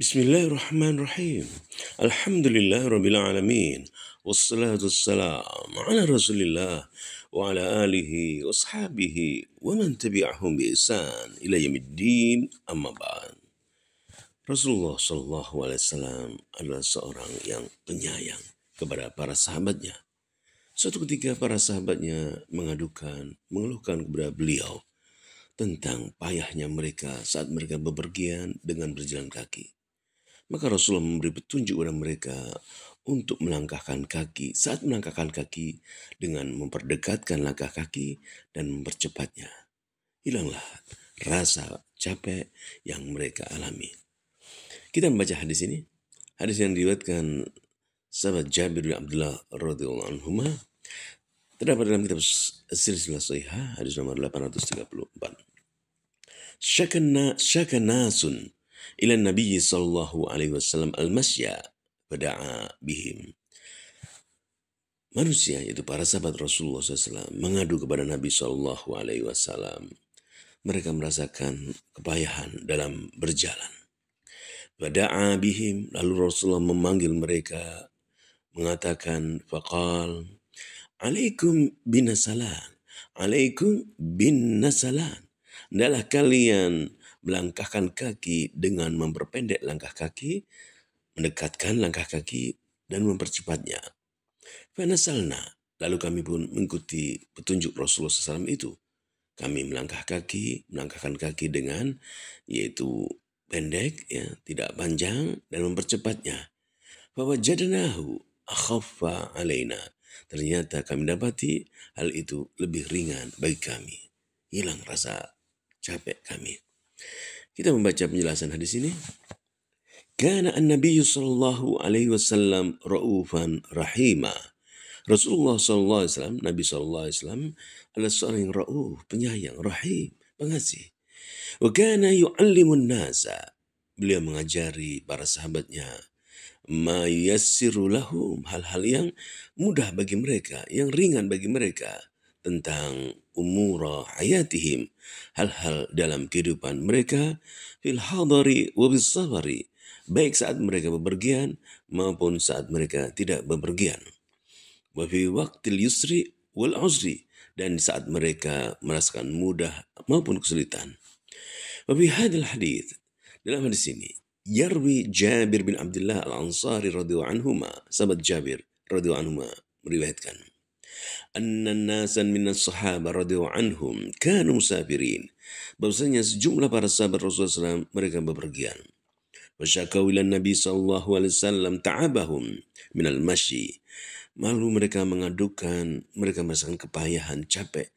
Bismillahirrahmanirrahim. Alhamdulillah Rabbil Alamin. Wassalatu wassalam ala Rasulillah wa ala alihi wa sahabihi wa man tabi'ahum bi isan ila yamiddin amma ba'an. Rasulullah sallallahu alaihi wasallam adalah seorang yang penyayang kepada para sahabatnya. Suatu ketika para sahabatnya mengadukan, mengeluhkan kepada beliau tentang payahnya mereka saat mereka bepergian dengan berjalan kaki. Maka Rasulullah memberi petunjuk kepada mereka untuk melangkahkan kaki. Saat melangkahkan kaki dengan memperdekatkan langkah kaki dan mempercepatnya. Hilanglah rasa capek yang mereka alami. Kita membaca hadis ini. Hadis yang diriwayatkan sahabat Jabir bin Abdullah radhiyallahu anhu terdapat dalam kitab Silsilah Sahihah hadis nomor 834. Syakana syakanasun ila Nabi sallallahu alaihi wasallam al-masya fada'a bihim. Manusia yaitu para sahabat Rasulullah SAW mengadu kepada Nabi Shallallahu Alaihi Wasallam. Mereka merasakan kepayahan dalam berjalan. Bada'a bihim lalu Rasulullah memanggil mereka mengatakan faqal alaikum binasalan alaikum binasalan. Adalah kalian melangkahkan kaki dengan memperpendek langkah kaki, mendekatkan langkah kaki, dan mempercepatnya. Fenasalna, lalu kami pun mengikuti petunjuk Rasulullah SAW itu. Kami melangkah kaki, melangkahkan kaki dengan yaitu pendek, ya, tidak panjang, dan mempercepatnya. Bahwa jadanahu akhafa alaina. Ternyata kami dapati hal itu lebih ringan bagi kami. Hilang rasa capek kami. Kita membaca penjelasan hadis ini. Kana an Nabi sallallahu alaihi wasallam raufan rahima. Rasulullah sallallahu alaihi wasallam, Nabi sallallahu alaihi wasallam adalah seorang yang rauf, penyayang, rahim, pengasih. Wa kana yu'allimun nasa. Beliau mengajari para sahabatnya mayassiru lahum hal-hal yang mudah bagi mereka, yang ringan bagi mereka tentang umura hayatihim hal-hal dalam kehidupan mereka fil hadari wa safari baik saat mereka bepergian maupun saat mereka tidak bepergian wa fi waqtil yusri wal usri dan saat mereka merasakan mudah maupun kesulitan wa fi hadal hadis dalam hadis ini yarwi Jabir bin Abdullah al-Ansari radhiyallahu anhuma sahabat Jabir radhiyallahu anhuma meriwayatkan an nasan mina sahaba radhiyallahu anhum kanu musafirin. Bahwasanya sejumlah para sahabat Rasulullah SAW mereka bepergian. Wasyakau ila Nabi sallallahu alaihi wasallam ta'abahum minal masyi. Malu mereka mengadukan, mereka merasakan kepayahan, capek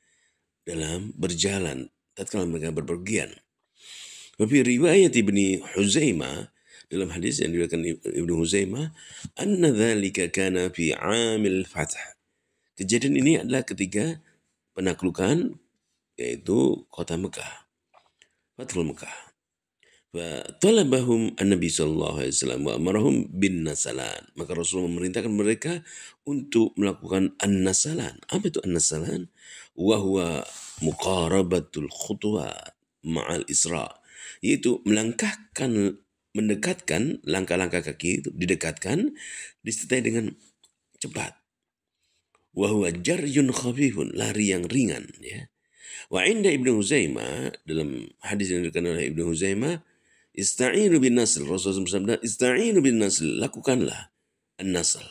dalam berjalan tatkala mereka berpergian. Tapi riwayat Ibni Huzaimah dalam hadis yang diriwayatkan Ibnu Huzaimah, "Anna dzalika kana fi 'amil Fath." Kejadian ini adalah ketiga penaklukan yaitu kota Mekah. Fathul Mekah. Wa talabahum an-nabi sallallahu alaihi wasallam wa amarahum bin nasalan. Maka Rasul memerintahkan mereka untuk melakukan an-nasalan. Apa itu an-nasalan? Wa huwa muqarabatul khutuwat ma'al isra. Yaitu melangkahkan mendekatkan langkah-langkah kaki itu didekatkan disertai dengan cepat wa huwa jarjun khafifun, lari yang ringan ya. Wa inda Ibnu Huzaimah dalam hadis yang dikenal oleh Ibnu Huzaimah Ista'inu bin nasl. Rasulullah bersabda, Ista'inu bin nasl. Lakukanlah an-nasl.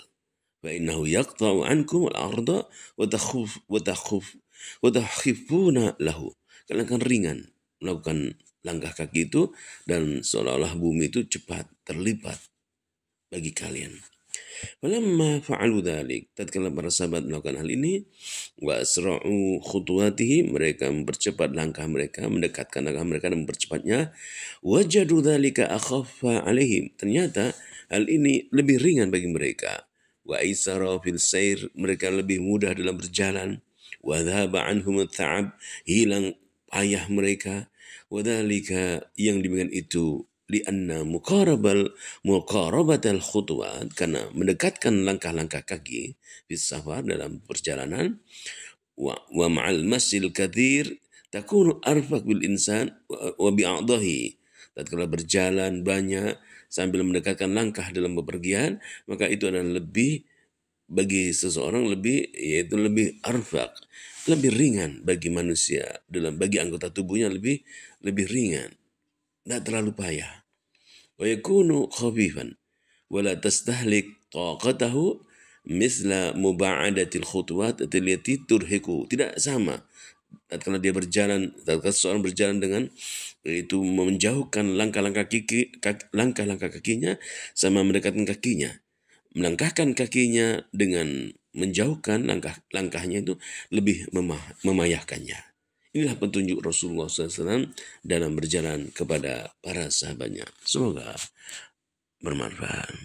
Fa innahu yaqta'u ankum al-arda wa takhuf wa takhuf wa takhifuna lahu. kalian akan ringan melakukan langkah kaki itu dan seolah-olah bumi itu cepat terlipat bagi kalian. Falamma fa'alu dhalik, tatkala para sahabat melakukan hal ini, wa asra'u khutuatihi mereka mempercepat langkah mereka, mendekatkan langkah mereka dan mempercepatnya, wajadu dhalika akhaffa alihim Ternyata hal ini lebih ringan bagi mereka. Wa aisara fil sair, mereka lebih mudah dalam berjalan. Wa dhaba anhum hilang payah mereka. Wadhalika yang demikian itu Lianna mukarabal mukarabatal khutwat karena mendekatkan langkah-langkah kaki di safar dalam perjalanan wa, wa ma'al masil kathir takunu arfaq bil insan wa bi'adahi tatkala berjalan banyak sambil mendekatkan langkah dalam bepergian maka itu adalah lebih bagi seseorang lebih yaitu lebih arfak lebih ringan bagi manusia dalam bagi anggota tubuhnya lebih lebih ringan tidak terlalu payah. Wa yakunu khafifan. Wa la tastahlik taqatahu misla muba'adatil khutuwat atilati turhiku. Tidak sama. Karena dia berjalan, tatkala seorang berjalan dengan itu menjauhkan langkah-langkah kaki, langkah-langkah kakinya sama mendekatkan kakinya. Melangkahkan kakinya dengan menjauhkan langkah langkahnya itu lebih memah, memayahkannya. Inilah petunjuk Rasulullah SAW dalam berjalan kepada para sahabatnya. Semoga bermanfaat.